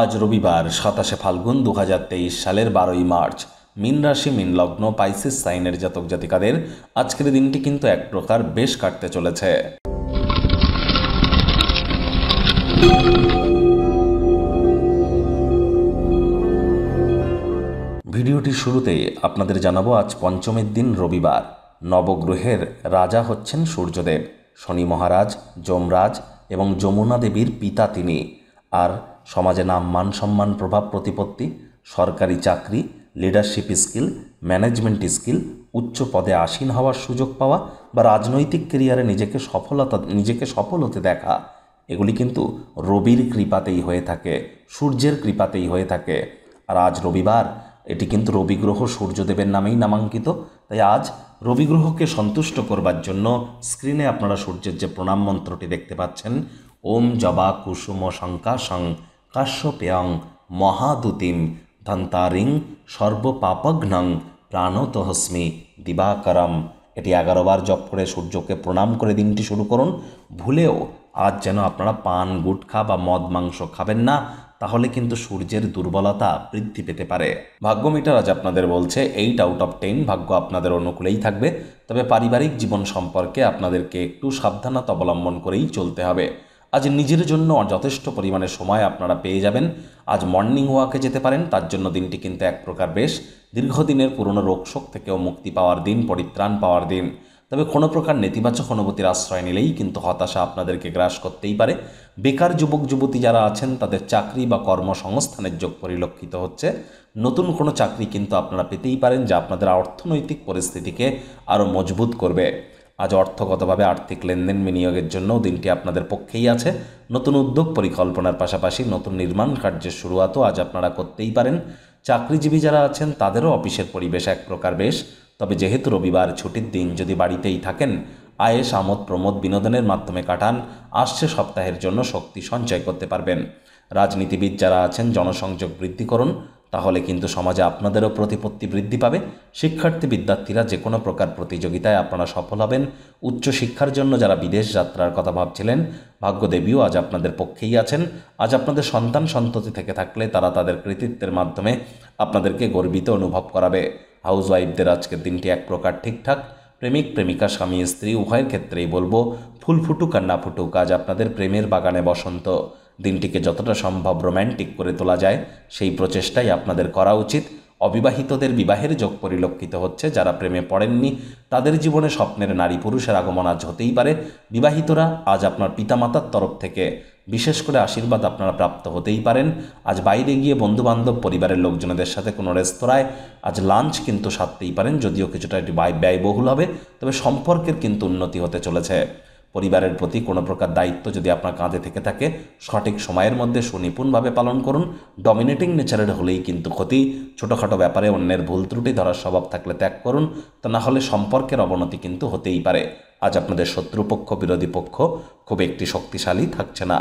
আজ রবিবার সাতাশে ফাল্গুন দু সালের বারোই মার্চ মিন রাশি মিন লগ্ন পাইসিস সাইনের জাতক জাতিকাদের আজকের দিনটি কিন্তু এক প্রকার বেশ কাটতে চলেছে ভিডিওটি শুরুতে আপনাদের জানাবো আজ পঞ্চমের দিন রবিবার নবগ্রহের রাজা হচ্ছেন সূর্যদেব শনি মহারাজ যমরাজ এবং যমুনা দেবীর পিতা তিনি আর সমাজে নাম মান সম্মান প্রভাব প্রতিপত্তি সরকারি চাকরি লিডারশিপ স্কিল ম্যানেজমেন্ট স্কিল উচ্চ পদে আসীন হওয়ার সুযোগ পাওয়া বা রাজনৈতিক কেরিয়ারে নিজেকে সফলতা নিজেকে সফল হতে দেখা এগুলি কিন্তু রবির কৃপাতেই হয়ে থাকে সূর্যের কৃপাতেই হয়ে থাকে আর আজ রবিবার এটি কিন্তু রবিগ্রহ সূর্যদেবের নামেই নামাঙ্কিত তাই আজ রবিগ্রহকে সন্তুষ্ট করবার জন্য স্ক্রিনে আপনারা সূর্যের যে প্রণাম মন্ত্রটি দেখতে পাচ্ছেন ওম জবা কুসুম শঙ্কা শঙ্ক কাশ্যপ্যাং মহাদুতিম ধন্তারিং সর্বপাপঘ্নং প্রাণতহস্মি দিবাকরম এটি এগারোবার জপ করে সূর্যকে প্রণাম করে দিনটি শুরু করুন ভুলেও আজ যেন আপনারা পান গুটখা বা মদ মাংস খাবেন না তাহলে কিন্তু সূর্যের দুর্বলতা বৃদ্ধি পেতে পারে ভাগ্য মিটার আজ আপনাদের বলছে এইট আউট অফ টেন ভাগ্য আপনাদের অনুকূলেই থাকবে তবে পারিবারিক জীবন সম্পর্কে আপনাদেরকে একটু সাবধানতা অবলম্বন করেই চলতে হবে আজ নিজের জন্য যথেষ্ট পরিমাণে সময় আপনারা পেয়ে যাবেন আজ মর্নিং ওয়াকে যেতে পারেন তার জন্য দিনটি কিন্তু এক প্রকার বেশ দীর্ঘদিনের পুরনো রোগশোক থেকেও মুক্তি পাওয়ার দিন পরিত্রাণ পাওয়ার দিন তবে কোনো প্রকার নেতিবাচক অনুভূতির আশ্রয় নিলেই কিন্তু হতাশা আপনাদেরকে গ্রাস করতেই পারে বেকার যুবক যুবতী যারা আছেন তাদের চাকরি বা কর্মসংস্থানের যোগ পরিলক্ষিত হচ্ছে নতুন কোনো চাকরি কিন্তু আপনারা পেতেই পারেন যা আপনাদের অর্থনৈতিক পরিস্থিতিকে আরও মজবুত করবে আজ অর্থগতভাবে আর্থিক লেনদেন বিনিয়োগের জন্য দিনটি আপনাদের পক্ষেই আছে নতুন উদ্যোগ পরিকল্পনার পাশাপাশি নতুন নির্মাণ কার্যের শুরুয়াতও আজ আপনারা করতেই পারেন চাকরিজীবী যারা আছেন তাদেরও অফিসের পরিবেশ এক প্রকার বেশ তবে যেহেতু রবিবার ছুটির দিন যদি বাড়িতেই থাকেন আয়েস আমোদ প্রমোদ বিনোদনের মাধ্যমে কাটান আসছে সপ্তাহের জন্য শক্তি সঞ্চয় করতে পারবেন রাজনীতিবিদ যারা আছেন জনসংযোগ বৃদ্ধি করুন তাহলে কিন্তু সমাজে আপনাদেরও প্রতিপত্তি বৃদ্ধি পাবে শিক্ষার্থী বিদ্যার্থীরা যে কোনো প্রকার প্রতিযোগিতায় আপনারা সফল হবেন উচ্চশিক্ষার জন্য যারা বিদেশ যাত্রার কথা ভাবছিলেন ভাগ্যদেবীও আজ আপনাদের পক্ষেই আছেন আজ আপনাদের সন্তান সন্ততি থেকে থাকলে তারা তাদের কৃতিত্বের মাধ্যমে আপনাদেরকে গর্বিত অনুভব করাবে হাউস ওয়াইফদের আজকের দিনটি এক প্রকার ঠিকঠাক প্রেমিক প্রেমিকা স্বামী স্ত্রী উভয়ের ক্ষেত্রেই বলবো ফুল ফুটুক আর না ফুটুক আজ আপনাদের প্রেমের বাগানে বসন্ত দিনটিকে যতটা সম্ভব রোম্যান্টিক করে তোলা যায় সেই প্রচেষ্টাই আপনাদের করা উচিত অবিবাহিতদের বিবাহের যোগ পরিলক্ষিত হচ্ছে যারা প্রেমে পড়েননি তাদের জীবনে স্বপ্নের নারী পুরুষের আগমন আজ হতেই পারে বিবাহিতরা আজ আপনার পিতামাতার তরফ থেকে বিশেষ করে আশীর্বাদ আপনারা প্রাপ্ত হতেই পারেন আজ বাইরে গিয়ে বন্ধুবান্ধব পরিবারের লোকজনদের সাথে কোনো রেস্তোরাঁয় আজ লাঞ্চ কিন্তু সারতেই পারেন যদিও কিছুটা একটি ব্যয়বহুল হবে তবে সম্পর্কের কিন্তু উন্নতি হতে চলেছে পরিবারের প্রতি কোনো প্রকার দায়িত্ব যদি আপনার কাঁধে থেকে থাকে সঠিক সময়ের মধ্যে সুনিপুণভাবে পালন করুন ডমিনেটিং নেচারের হলেই কিন্তু ক্ষতি ছোটোখাটো ব্যাপারে অন্যের ভুল ত্রুটি ধরার স্বভাব থাকলে ত্যাগ করুন তা না হলে সম্পর্কের অবনতি কিন্তু হতেই পারে আজ আপনাদের শত্রুপক্ষ বিরোধী পক্ষ খুব একটি শক্তিশালী থাকছে না